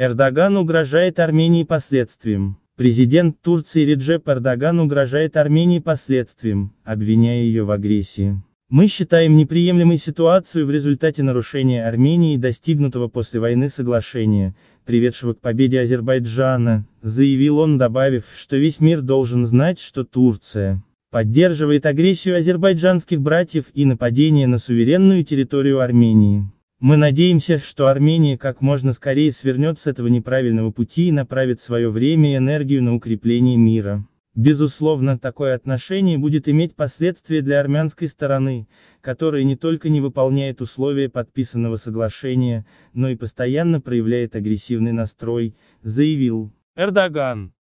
Эрдоган угрожает Армении последствиям. Президент Турции Реджеп Эрдоган угрожает Армении последствиям, обвиняя ее в агрессии. Мы считаем неприемлемой ситуацию в результате нарушения Армении достигнутого после войны соглашения, приведшего к победе Азербайджана, заявил он, добавив, что весь мир должен знать, что Турция поддерживает агрессию азербайджанских братьев и нападение на суверенную территорию Армении. Мы надеемся, что Армения как можно скорее свернет с этого неправильного пути и направит свое время и энергию на укрепление мира. Безусловно, такое отношение будет иметь последствия для армянской стороны, которая не только не выполняет условия подписанного соглашения, но и постоянно проявляет агрессивный настрой, заявил Эрдоган.